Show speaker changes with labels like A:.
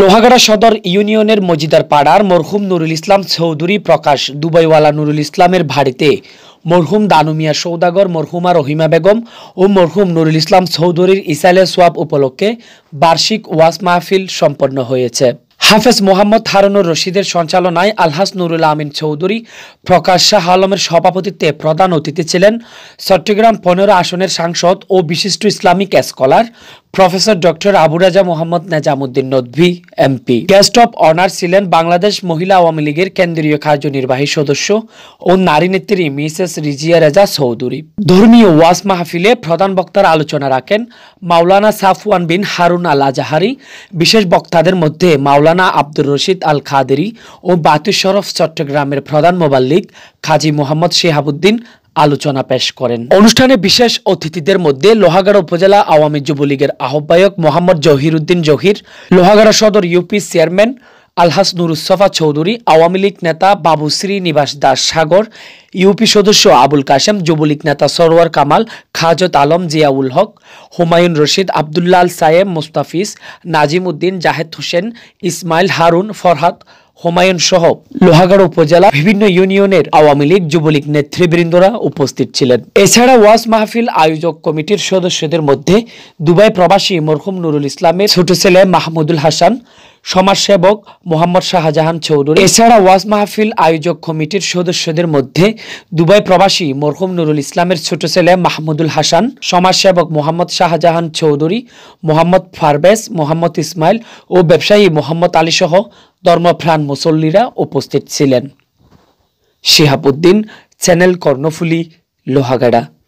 A: লোহাগাড়া সদর ইউনিয়নের মজিদার পাড়ার মরহুম নুরুল ইসলাম চৌধুরী প্রকাশ দুবাইওয়ালা নুরুল ইসলামের ভাড়িতে মরহুম দানুমিয়া সৌদাগর মরহুমা রহিমা বেগম ও মরহুম নুরুল ইসলাম চৌধুরীর ইসাইলে সোয়াব উপলক্ষে বার্ষিক ওয়াজ মাহফিল সম্পন্ন হয়েছে হাফেজ মোহাম্মদ হারুনুর রশিদের সঞ্চালনায় আলহাস নুরুল আমিন চৌধুরী প্রকাশ শাহ আলমের সভাপতিত্বে প্রধান অতিথি ছিলেন চট্টগ্রাম পনেরো আসনের সাংসদ ও বিশিষ্ট Islamic scholar professor doctor Abu Raja Mohammad Nezamuddin Nadvi MP guest of honour ছিলেন বাংলাদেশ মহিলা আওয়ামী লীগের কেন্দ্রীয় কার্যনির্বাহী সদস্য ও নারী নেত্রী মিসেস রিজিয়া রেজা চৌধুরী ধর্মীয় ওয়াজ মাহফিলে প্রধান বক্তার আলোচনা রাখেন মাওলানা সাফওয়ান বিন হারুন আল আজাহারি বিশেষ বক্তাদের মধ্যে মাওলানা আব্দুর রশিদ আল খাদেরি ও বাতু শরফ চট্টগ্রামের প্রধান মোবাল্লিক খাজি মোহাম্মদ শেহাবুদ্দিন আলোচনা পেশ করেন অনুষ্ঠানে বিশেষ অতিথিদের মধ্যে লোহাগাড়া উপজেলা আওয়ামী যুবলীগের আহ্বায়ক মোহাম্মদ উদ্দিন জহির লোহাগাড়া সদর ইউপি চেয়ারম্যান আলহাস নুরুসফা চৌধুরী আওয়ামী লীগ নেতা বাবু শ্রীনিবাস দাস সাগর ইউপি সদস্য আবুল কাশেম যুবলীগ নেতা সরোয়ার কামাল খাজত আলম জিয়াউল হক হুমায়ুন রশিদ আবদুল্লাল সায়েম মুস্তাফিজ নাজিম উদ্দিন জাহেদ হোসেন ইসমাইল হারুন ফরহাদ হোমায়ুন সহ লোহাগাড় উপজেলা বিভিন্ন ইউনিয়নের আওয়ামী লীগ যুবলীগ নেতৃবৃন্দরা উপস্থিত ছিলেন এছাড়া ওয়াজ মাহফিল আয়োজক কমিটির সদস্যদের মধ্যে দুবাই প্রবাসী মরহুম নুরুল ইসলামের ছোট ছেলে মাহমুদুল হাসান সমাজসেবক মোহাম্মদ শাহজাহান চৌধুরী এছাড়া ওয়াজ মাহফিল আয়োজক কমিটির সদস্যদের মধ্যে দুবাই প্রবাসী মরহুম নুরুল ইসলামের ছোট ছেলে মাহমুদুল হাসান সমাজসেবক মোহাম্মদ শাহজাহান চৌধুরী মোহাম্মদ ফারবেস মোহাম্মদ ইসমাইল ও ব্যবসায়ী মোহাম্মদ আলীসহ ধর্মপ্রাণ মুসল্লিরা উপস্থিত ছিলেন শিহাবুদ্দিন চ্যানেল কর্ণফুলি লোহাগাড়া